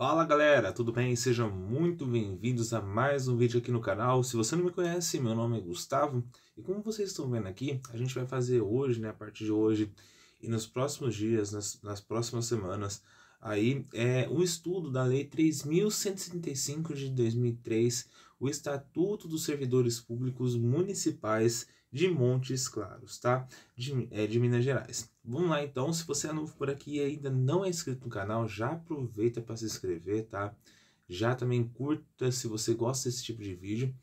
Fala galera, tudo bem? Sejam muito bem-vindos a mais um vídeo aqui no canal. Se você não me conhece, meu nome é Gustavo e como vocês estão vendo aqui, a gente vai fazer hoje, né, a partir de hoje e nos próximos dias, nas, nas próximas semanas, aí é um estudo da Lei 3.175 de 2003, o Estatuto dos Servidores Públicos Municipais de Montes Claros, tá? De, é, de Minas Gerais. Vamos lá então, se você é novo por aqui e ainda não é inscrito no canal, já aproveita para se inscrever, tá? Já também curta se você gosta desse tipo de vídeo.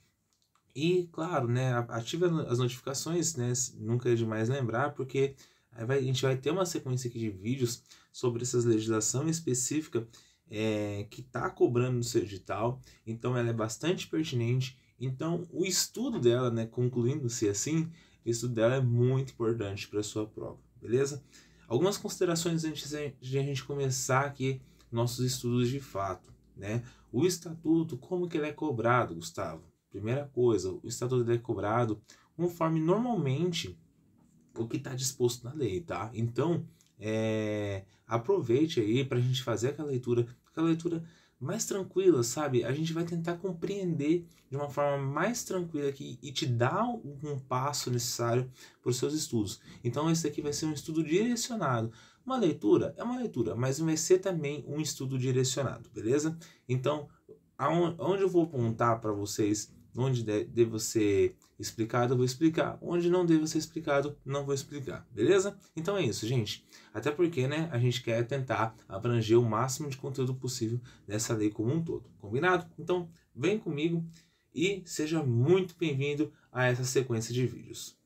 E, claro, né, ative as notificações, né? Nunca é demais lembrar, porque a gente vai ter uma sequência aqui de vídeos sobre essa legislação específica é, que está cobrando no seu edital, então ela é bastante pertinente. Então, o estudo dela, né, concluindo-se assim, o estudo dela é muito importante para a sua prova beleza? Algumas considerações antes de a gente começar aqui nossos estudos de fato, né? O estatuto, como que ele é cobrado, Gustavo? Primeira coisa, o estatuto é cobrado conforme normalmente o que está disposto na lei, tá? Então, é, aproveite aí para a gente fazer aquela leitura, aquela leitura mais tranquila, sabe? A gente vai tentar compreender de uma forma mais tranquila aqui e te dar um passo necessário para os seus estudos. Então, esse aqui vai ser um estudo direcionado. Uma leitura é uma leitura, mas vai ser também um estudo direcionado, beleza? Então, aonde eu vou apontar para vocês Onde devo ser explicado, eu vou explicar. Onde não devo ser explicado, não vou explicar. Beleza? Então é isso, gente. Até porque, né, a gente quer tentar abranger o máximo de conteúdo possível dessa lei como um todo. Combinado? Então, vem comigo e seja muito bem-vindo a essa sequência de vídeos.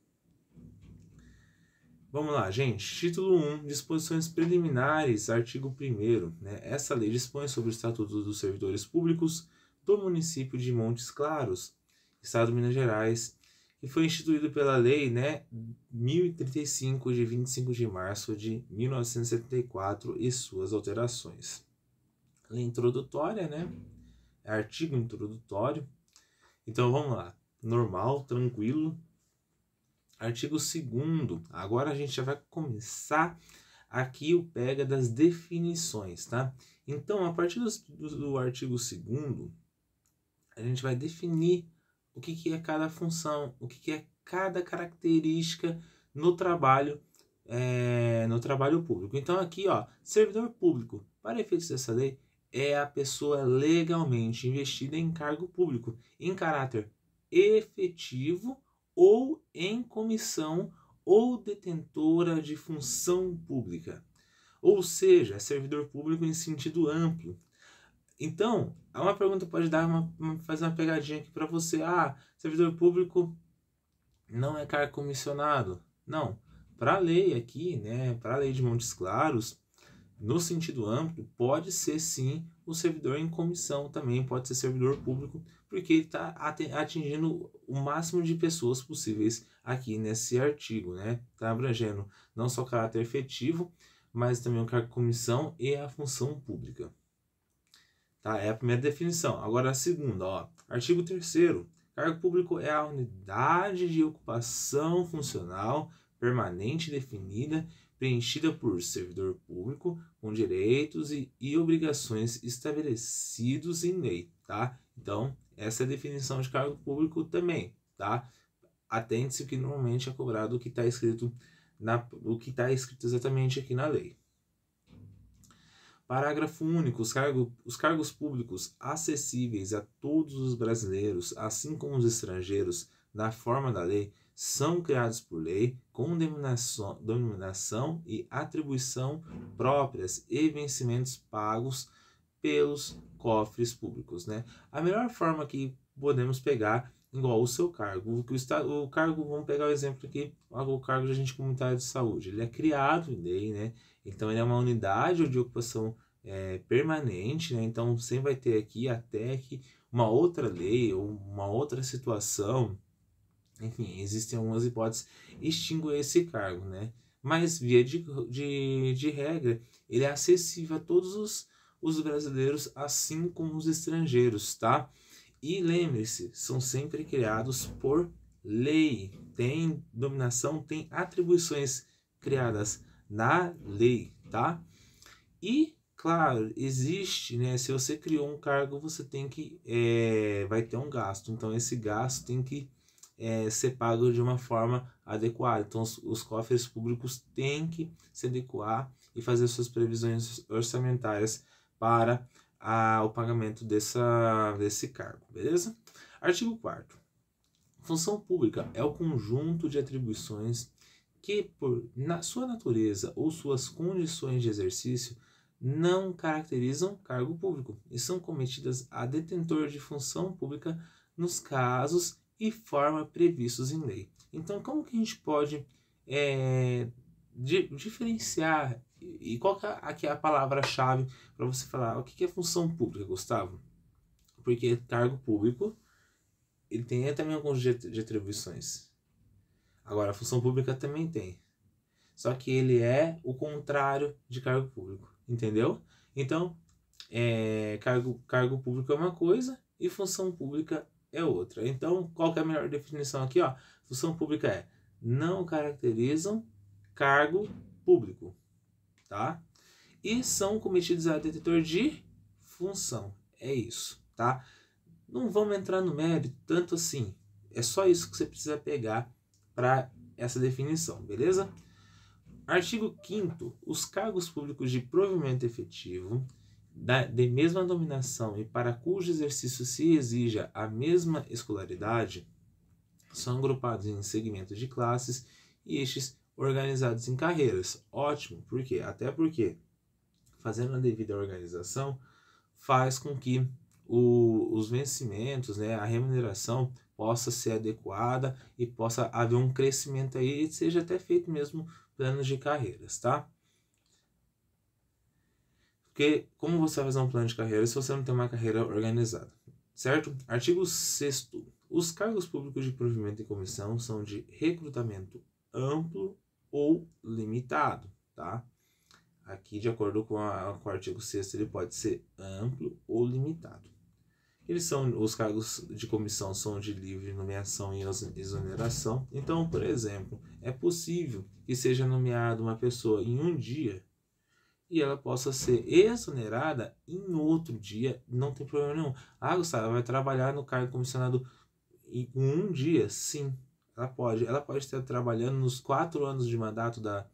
Vamos lá, gente. Título 1, disposições preliminares, artigo 1 né? Essa lei dispõe sobre o Estatuto dos Servidores Públicos do município de Montes Claros, Estado de Minas Gerais, e foi instituído pela Lei né, 1035, de 25 de março de 1974, e suas alterações. Lei introdutória, né? É artigo introdutório. Então vamos lá. Normal, tranquilo. Artigo 2. Agora a gente já vai começar aqui o pega das definições, tá? Então, a partir do, do, do artigo 2, a gente vai definir o que, que é cada função, o que, que é cada característica no trabalho é, no trabalho público. Então aqui, ó, servidor público, para efeitos dessa lei, é a pessoa legalmente investida em cargo público, em caráter efetivo ou em comissão ou detentora de função pública. Ou seja, é servidor público em sentido amplo, então, é uma pergunta pode dar uma, fazer uma pegadinha aqui para você. Ah, servidor público não é cargo comissionado. Não. Para a lei aqui, né, para a lei de Montes Claros, no sentido amplo, pode ser sim o servidor em comissão também, pode ser servidor público, porque ele está atingindo o máximo de pessoas possíveis aqui nesse artigo, né? Está abrangendo não só o caráter efetivo, mas também o cargo comissão e a função pública. Tá? É a primeira definição. Agora a segunda, ó. Artigo 3 Cargo público é a unidade de ocupação funcional permanente definida, preenchida por servidor público com direitos e, e obrigações estabelecidos em lei, tá? Então, essa é a definição de cargo público também, tá? Atente-se que normalmente é cobrado o que está escrito na o que está escrito exatamente aqui na lei. Parágrafo único. Os, cargo, os cargos públicos acessíveis a todos os brasileiros, assim como os estrangeiros, na forma da lei, são criados por lei com denominação, e atribuição próprias e vencimentos pagos pelos cofres públicos. Né? A melhor forma que podemos pegar igual o seu cargo. O, o cargo, vamos pegar o exemplo aqui, o cargo de agente comunitário de saúde. Ele é criado daí, né? Então ele é uma unidade de ocupação é, permanente, né? Então você vai ter aqui até que uma outra lei ou uma outra situação. Enfim, existem algumas hipóteses extinguir esse cargo, né? Mas via de, de, de regra, ele é acessível a todos os, os brasileiros, assim como os estrangeiros, tá? E lembre-se, são sempre criados por lei. Tem dominação, tem atribuições criadas na lei, tá? E claro, existe, né? Se você criou um cargo, você tem que é, vai ter um gasto. Então esse gasto tem que é, ser pago de uma forma adequada. Então os, os, cofres públicos têm que se adequar e fazer suas previsões orçamentárias para a, o pagamento dessa, desse cargo, beleza? Artigo 4 Função pública é o conjunto de atribuições que, por na sua natureza ou suas condições de exercício, não caracterizam cargo público e são cometidas a detentor de função pública nos casos e forma previstos em lei. Então, como que a gente pode é, di diferenciar e qual que é, aqui é a palavra-chave para você falar o que é função pública, Gustavo? Porque cargo público ele tem também alguns de atribuições. Agora, a função pública também tem. Só que ele é o contrário de cargo público, entendeu? Então, é, cargo, cargo público é uma coisa e função pública é outra. Então, qual que é a melhor definição aqui? Ó? Função pública é não caracterizam cargo público tá? E são cometidos a detetor de função. É isso, tá? Não vamos entrar no mérito tanto assim. É só isso que você precisa pegar para essa definição, beleza? Artigo 5 Os cargos públicos de provimento efetivo da, de mesma dominação e para cujo exercício se exija a mesma escolaridade são agrupados em segmentos de classes e estes organizados em carreiras. Ótimo, por quê? Até porque fazendo a devida organização faz com que o, os vencimentos, né, a remuneração possa ser adequada e possa haver um crescimento aí e seja até feito mesmo planos de carreiras, tá? Porque como você vai fazer um plano de carreira se você não tem uma carreira organizada, certo? Artigo 6 Os cargos públicos de provimento e comissão são de recrutamento amplo ou limitado, tá? Aqui, de acordo com, a, com o artigo 6 ele pode ser amplo ou limitado. Eles são, os cargos de comissão são de livre nomeação e exoneração. Então, por exemplo, é possível que seja nomeada uma pessoa em um dia e ela possa ser exonerada em outro dia, não tem problema nenhum. Ah, Gustavo, vai trabalhar no cargo comissionado em um dia? Sim, ela pode, ela pode estar trabalhando nos quatro anos de mandato da,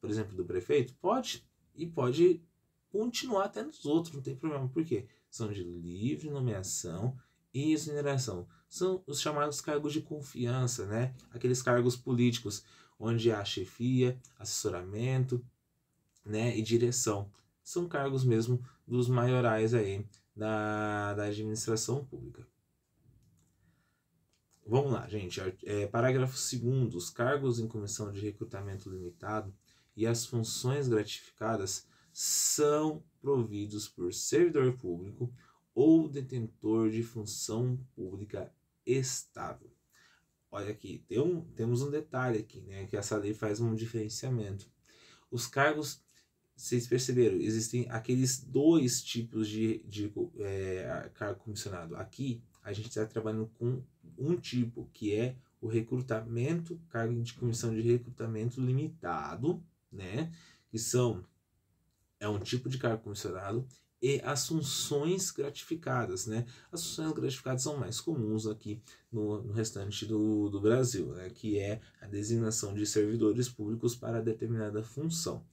por exemplo, do prefeito? Pode. E pode continuar até nos outros, não tem problema. Por quê? São de livre nomeação e exoneração. São os chamados cargos de confiança, né? Aqueles cargos políticos, onde há chefia, assessoramento, né? E direção. São cargos mesmo dos maiorais aí da, da administração pública. Vamos lá, gente. É, parágrafo 2. Os cargos em comissão de recrutamento limitado e as funções gratificadas são providos por servidor público ou detentor de função pública estável. Olha aqui, tem um, temos um detalhe aqui, né? Que essa lei faz um diferenciamento. Os cargos, vocês perceberam, existem aqueles dois tipos de, de é, cargo comissionado. Aqui a gente está trabalhando com um tipo que é o recrutamento, cargo de comissão de recrutamento limitado, né? Que são é um tipo de cargo comissionado e assunções gratificadas, né? Assunções gratificadas são mais comuns aqui no, no restante do, do Brasil, né? Que é a designação de servidores públicos para determinada função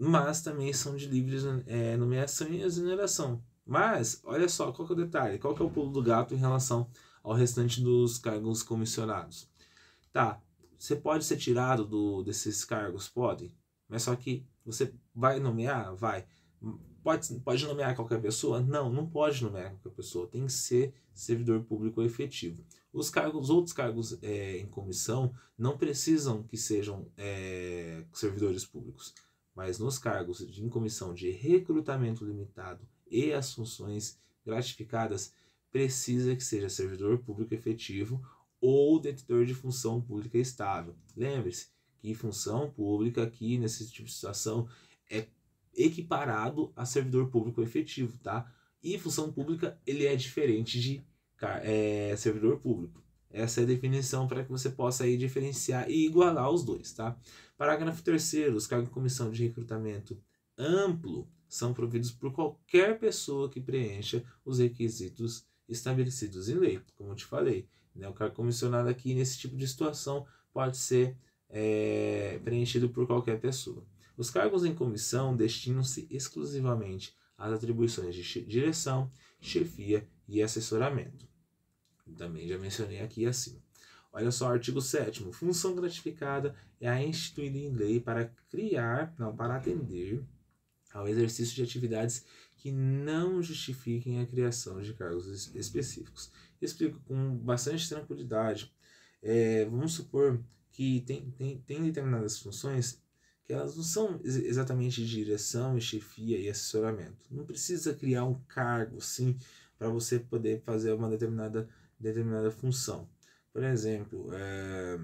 mas também são de livre é, nomeação e exoneração, mas, olha só, qual que é o detalhe? Qual que é o pulo do gato em relação ao restante dos cargos comissionados? Tá, você pode ser tirado do, desses cargos? Pode. Mas só que você vai nomear? Vai. Pode, pode nomear qualquer pessoa? Não, não pode nomear qualquer pessoa. Tem que ser servidor público efetivo. Os cargos, outros cargos é, em comissão não precisam que sejam é, servidores públicos. Mas nos cargos de comissão de recrutamento limitado e as funções gratificadas, precisa que seja servidor público efetivo ou detentor de função pública estável. Lembre-se que função pública aqui nesse tipo de situação é equiparado a servidor público efetivo, tá? E função pública ele é diferente de é, servidor público. Essa é a definição para que você possa aí diferenciar e igualar os dois, tá? Parágrafo 3 os cargos de comissão de recrutamento amplo são providos por qualquer pessoa que preencha os requisitos estabelecidos em lei, como eu te falei. Né? O cargo comissionado aqui, nesse tipo de situação, pode ser é, preenchido por qualquer pessoa. Os cargos em comissão destinam-se exclusivamente às atribuições de direção, chefia e assessoramento. Também já mencionei aqui acima. Olha só, artigo 7 Função gratificada é a instituída em lei para criar, não, para atender ao exercício de atividades que não justifiquem a criação de cargos específicos. Explico com bastante tranquilidade. É, vamos supor que tem, tem, tem determinadas funções que elas não são exatamente direção, chefia e assessoramento. Não precisa criar um cargo, sim, para você poder fazer uma determinada, determinada função. Por exemplo, é,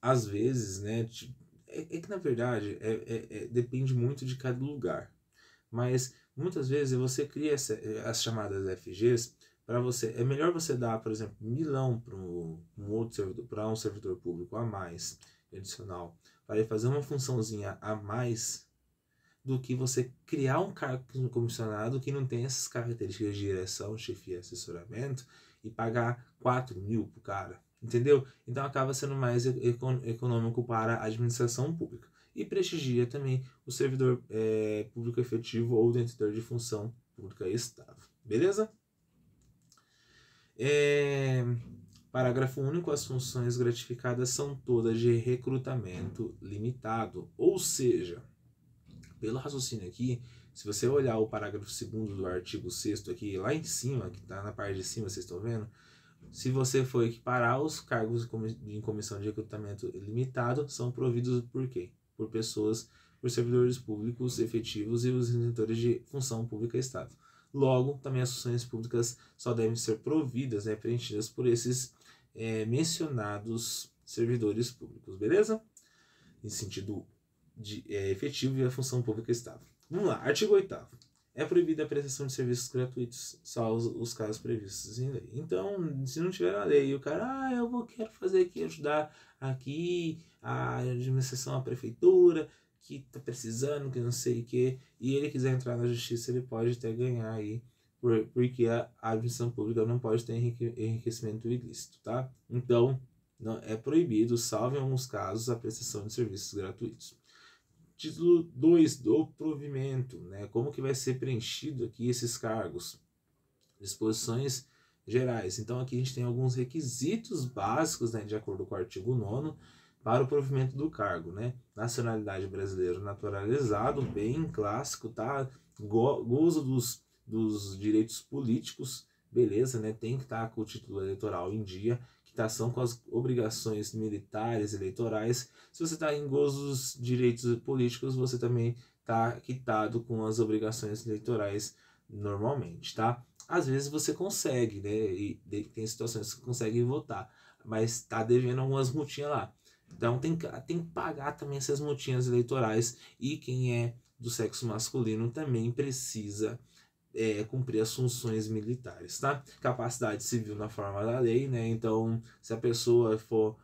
às vezes, né, tipo, é, é, que na verdade é, é, é, depende muito de cada lugar. Mas muitas vezes você cria essa, eh, as chamadas FGs para você. É melhor você dar, por exemplo, milão para um outro servidor, para um servidor público a mais, adicional, para ele fazer uma funçãozinha a mais do que você criar um cargo comissionado que não tem essas características de direção, chefia, assessoramento e pagar 4 mil o cara entendeu? Então acaba sendo mais econômico para a administração pública. E prestigia também o servidor é, público efetivo ou detentor de função pública Estado. Beleza? É, parágrafo único: as funções gratificadas são todas de recrutamento limitado. Ou seja, pelo raciocínio aqui, se você olhar o parágrafo 2 do artigo 6 aqui, lá em cima, que está na parte de cima, vocês estão vendo, se você for equiparar, os cargos em comissão de recrutamento limitado são providos por quê? Por pessoas, por servidores públicos efetivos e os detentores de função pública Estado. Logo, também as funções públicas só devem ser providas, né, preenchidas por esses é, mencionados servidores públicos, beleza? Em sentido de, é, efetivo e a função pública Estado. Vamos lá, artigo 8 é proibida a prestação de serviços gratuitos, só os, os, casos previstos em lei. Então, se não tiver na lei e o cara, ah, eu vou, quero fazer aqui, ajudar aqui, a administração, a prefeitura, que tá precisando, que não sei o quê, e ele quiser entrar na justiça, ele pode até ganhar aí, por, porque a, a administração pública não pode ter enrique, enriquecimento ilícito, tá? Então, não, é proibido, salvo em alguns casos, a prestação de serviços gratuitos. Título 2 do provimento, né? Como que vai ser preenchido aqui esses cargos? Disposições gerais. Então aqui a gente tem alguns requisitos básicos, né, de acordo com o artigo 9 para o provimento do cargo, né? Nacionalidade brasileira naturalizado, bem clássico, tá? Go gozo dos, dos direitos políticos, beleza, né? Tem que estar com o título eleitoral em dia, quitação tá, com as obrigações militares, eleitorais. Se você está em gozo dos direitos políticos, você também está quitado com as obrigações eleitorais normalmente, tá? Às vezes você consegue, né? E tem situações que consegue votar, mas está devendo algumas multinhas lá. Então tem, tem que pagar também essas multinhas eleitorais e quem é do sexo masculino também precisa é, cumprir as funções militares, tá? Capacidade civil na forma da lei, né? Então, se a pessoa for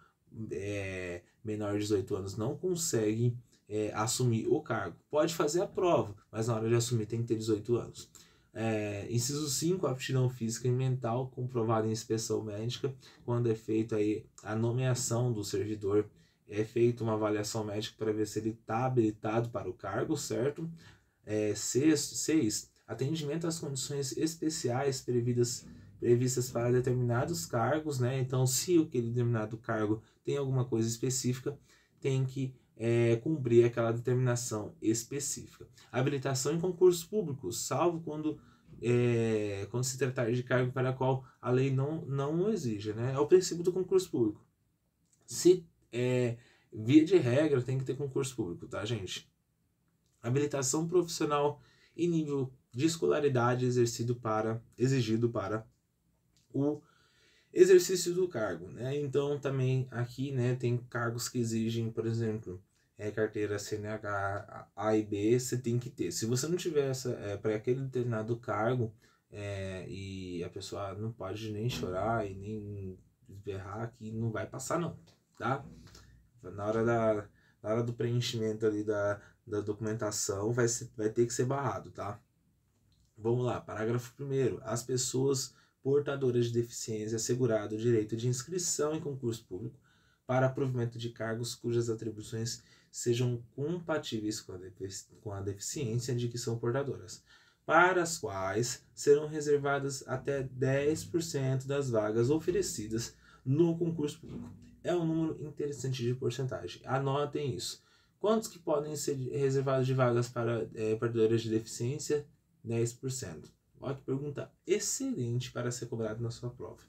é, menor de 18 anos, não consegue é, assumir o cargo. Pode fazer a prova, mas na hora de assumir tem que ter 18 anos. É, inciso 5, aptidão física e mental comprovada em inspeção médica, quando é feita aí a nomeação do servidor, é feita uma avaliação médica para ver se ele está habilitado para o cargo, certo? É, sexto, seis, atendimento às condições especiais previdas, previstas para determinados cargos, né? Então, se aquele determinado cargo tem alguma coisa específica, tem que é, cumprir aquela determinação específica. Habilitação em concursos públicos, salvo quando, é, quando se tratar de cargo para qual a lei não, não exige, né? É o princípio do concurso público. Se, é, via de regra, tem que ter concurso público, tá, gente? Habilitação profissional em nível de escolaridade exercido para, exigido para o exercício do cargo. Né? Então, também aqui né, tem cargos que exigem, por exemplo, é, carteira CNH A e B, você tem que ter. Se você não tiver essa, é, para aquele determinado cargo, é, e a pessoa não pode nem chorar e nem berrar, que não vai passar não, tá? Na hora, da, na hora do preenchimento ali da, da documentação, vai, ser, vai ter que ser barrado, tá? Vamos lá, parágrafo 1. As pessoas portadoras de deficiência assegurado o direito de inscrição em concurso público para provimento de cargos cujas atribuições sejam compatíveis com a, com a deficiência de que são portadoras, para as quais serão reservadas até 10% das vagas oferecidas no concurso público. É um número interessante de porcentagem. Anotem isso. Quantos que podem ser reservados de vagas para é, portadoras de deficiência? 10%. Olha que pergunta excelente para ser cobrado na sua prova.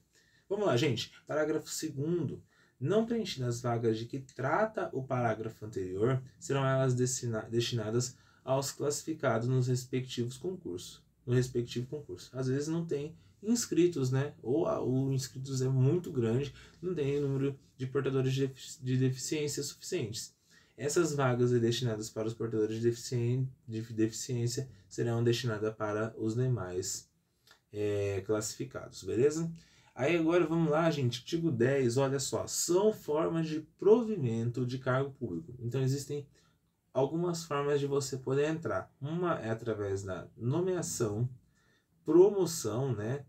Vamos lá, gente. Parágrafo 2 não preenchidas as vagas de que trata o parágrafo anterior, serão elas destinadas aos classificados nos respectivos concursos, no respectivo concurso. Às vezes não tem inscritos, né? Ou o inscritos é muito grande, não tem número de portadores de, defici de deficiências suficientes. Essas vagas destinadas para os portadores de deficiência serão destinadas para os demais é, classificados, beleza? Aí agora vamos lá, gente. Artigo 10, olha só, são formas de provimento de cargo público. Então existem algumas formas de você poder entrar. Uma é através da nomeação, promoção, né?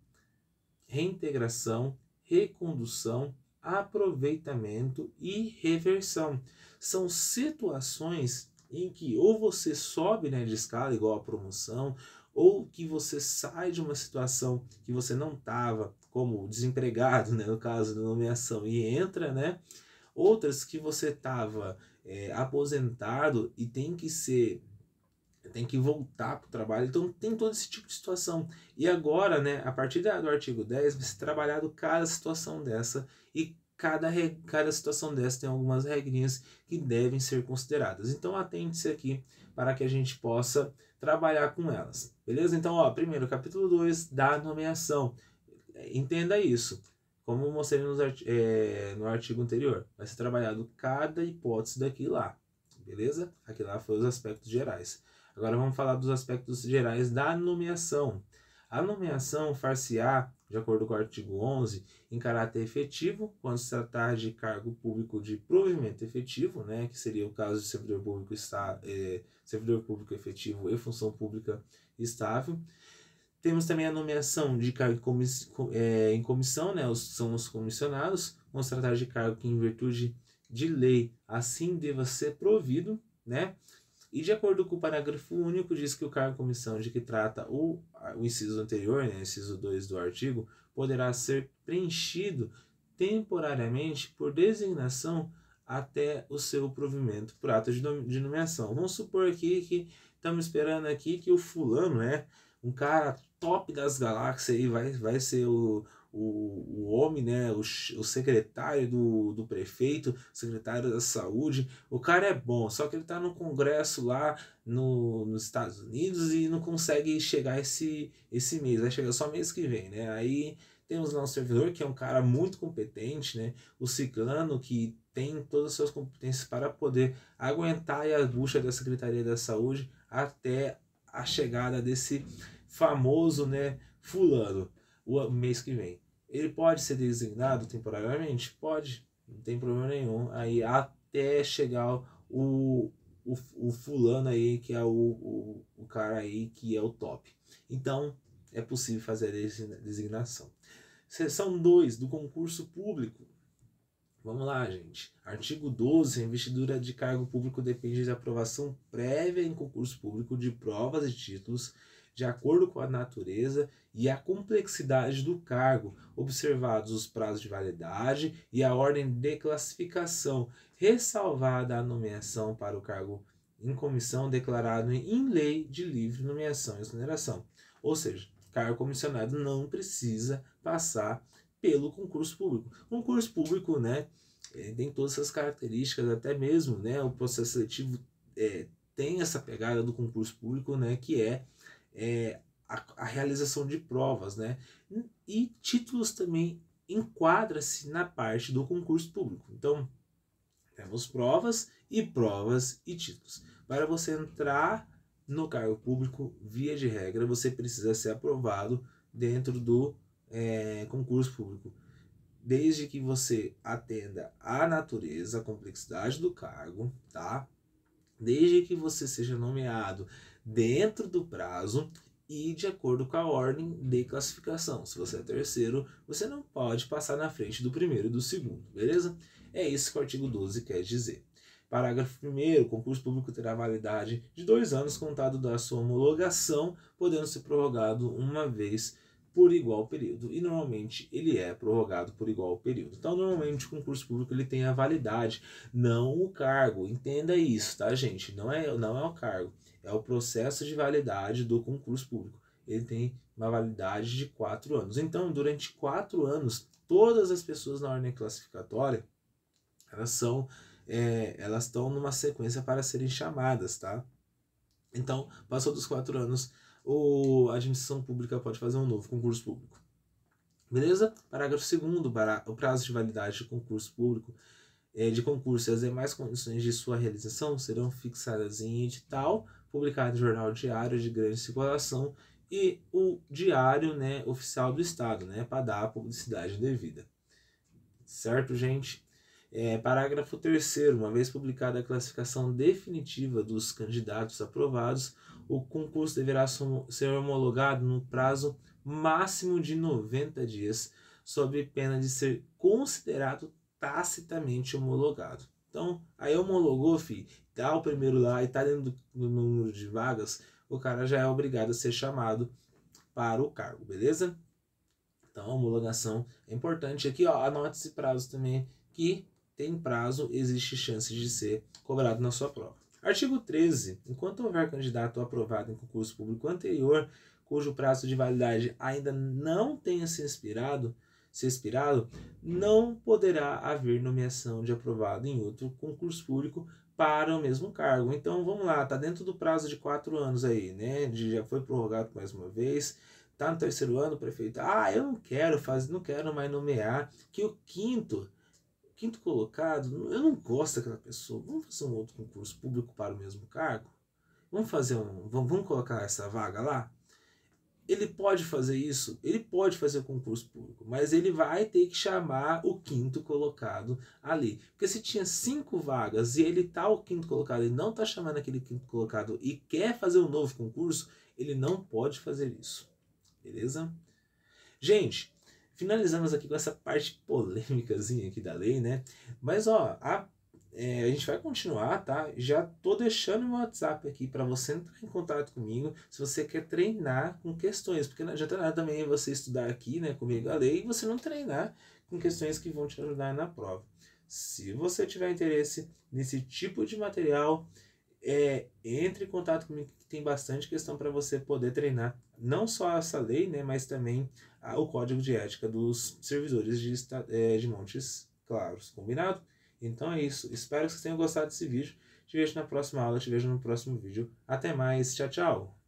Reintegração, recondução aproveitamento e reversão. São situações em que ou você sobe né, de escala igual a promoção, ou que você sai de uma situação que você não estava, como desempregado, né, no caso da nomeação, e entra, né? Outras que você estava é, eh, aposentado e tem que ser tem que voltar para o trabalho. Então tem todo esse tipo de situação. E agora, né, a partir do artigo 10, vai ser trabalhado cada situação dessa e cada, cada situação dessa tem algumas regrinhas que devem ser consideradas. Então atente-se aqui para que a gente possa trabalhar com elas. Beleza? Então, ó, primeiro, capítulo 2 da nomeação. Entenda isso. Como mostrei nos art é, no artigo anterior, vai ser trabalhado cada hipótese daqui lá. Beleza? Aqui lá foram os aspectos gerais. Agora vamos falar dos aspectos gerais da nomeação. A nomeação far-se-á, de acordo com o artigo 11, em caráter efetivo, quando se tratar de cargo público de provimento efetivo, né, que seria o caso de servidor público, está, é, servidor público efetivo e função pública estável. Temos também a nomeação de cargo em é, comissão, né, os, são os comissionados, quando se tratar de cargo que, em virtude de lei, assim deva ser provido, né? E de acordo com o parágrafo único, diz que o cargo comissão de que trata o, o inciso anterior, né, inciso 2 do artigo, poderá ser preenchido temporariamente por designação até o seu provimento por ato de nomeação. Vamos supor aqui que estamos esperando aqui que o fulano né, um cara top das galáxias aí vai, vai ser o, o, o homem, né, o, o secretário do, do prefeito, secretário da saúde, o cara é bom, só que ele tá no congresso lá no, nos Estados Unidos e não consegue chegar esse, esse mês, vai chegar só mês que vem, né, aí temos nosso servidor que é um cara muito competente, né, o Ciclano que tem todas as suas competências para poder aguentar a bucha da Secretaria da Saúde até a chegada desse famoso, né, fulano o mês que vem. Ele pode ser designado temporariamente? Pode, não tem problema nenhum. Aí até chegar o, o, o fulano aí, que é o, o, o cara aí que é o top. Então, é possível fazer a designação. Seção 2 do concurso público. Vamos lá, gente. Artigo 12. A investidura de cargo público depende de aprovação prévia em concurso público de provas e títulos de acordo com a natureza e a complexidade do cargo, observados os prazos de validade e a ordem de classificação, ressalvada a nomeação para o cargo em comissão declarado em lei de livre nomeação e exoneração. Ou seja, cargo comissionado não precisa passar pelo concurso público. Concurso público, né, eh, tem todas essas características, até mesmo, né, o processo seletivo é, tem essa pegada do concurso público, né, que é é, a, a, realização de provas, né? E títulos também enquadra-se na parte do concurso público. Então, temos provas e provas e títulos. Para você entrar no cargo público, via de regra, você precisa ser aprovado dentro do é, concurso público. Desde que você atenda à natureza, a complexidade do cargo, tá? Desde que você seja nomeado dentro do prazo e de acordo com a ordem de classificação. Se você é terceiro, você não pode passar na frente do primeiro e do segundo, beleza? É isso que o artigo 12 quer dizer. Parágrafo 1. O concurso público terá validade de dois anos contado da sua homologação, podendo ser prorrogado uma vez por igual período e normalmente ele é prorrogado por igual período. Então, normalmente o concurso público ele tem a validade, não o cargo. Entenda isso, tá, gente? Não é não é o cargo, é o processo de validade do concurso público. Ele tem uma validade de quatro anos. Então, durante quatro anos, todas as pessoas na ordem classificatória elas são é, elas estão numa sequência para serem chamadas, tá? Então, passou dos quatro anos, ou a administração pública pode fazer um novo concurso público. Beleza? Parágrafo 2 o prazo de validade de concurso público é, de concurso e as demais condições de sua realização serão fixadas em edital, publicado no jornal diário de grande circulação e o diário né, oficial do Estado, né, para dar a publicidade devida. Certo, gente? É, parágrafo 3. Uma vez publicada a classificação definitiva dos candidatos aprovados, o concurso deverá ser homologado no prazo máximo de 90 dias, sob pena de ser considerado tacitamente homologado. Então, aí homologou, fi, tá o primeiro lá e tá dentro do, do número de vagas, o cara já é obrigado a ser chamado para o cargo, beleza? Então, a homologação é importante. Aqui, ó, anote esse prazo também, que tem prazo, existe chance de ser cobrado na sua prova. Artigo 13. Enquanto houver candidato aprovado em concurso público anterior, cujo prazo de validade ainda não tenha se expirado, se expirado, não poderá haver nomeação de aprovado em outro concurso público para o mesmo cargo. Então vamos lá, está dentro do prazo de quatro anos aí, né? De, já foi prorrogado mais uma vez. Está no terceiro ano, prefeito. Ah, eu não quero fazer, não quero mais nomear que o quinto quinto colocado, eu não gosto daquela pessoa. Vamos fazer um outro concurso público para o mesmo cargo? Vamos fazer um. Vamos, vamos colocar essa vaga lá? Ele pode fazer isso, ele pode fazer o um concurso público, mas ele vai ter que chamar o quinto colocado ali. Porque se tinha cinco vagas e ele tá o quinto colocado e não tá chamando aquele quinto colocado e quer fazer um novo concurso, ele não pode fazer isso. Beleza? Gente, finalizamos aqui com essa parte polêmicazinha aqui da lei, né? Mas ó, a, é, a gente vai continuar, tá? Já tô deixando meu WhatsApp aqui para você entrar em contato comigo se você quer treinar com questões, porque não adianta nada também você estudar aqui, né, comigo a lei e você não treinar com questões que vão te ajudar na prova. Se você tiver interesse nesse tipo de material, é, entre em contato comigo que tem bastante questão para você poder treinar não só essa lei, né, mas também a, o Código de Ética dos Servidores de, é, de Montes Claros. Combinado? Então é isso. Espero que vocês tenham gostado desse vídeo. Te vejo na próxima aula, te vejo no próximo vídeo. Até mais. Tchau, tchau.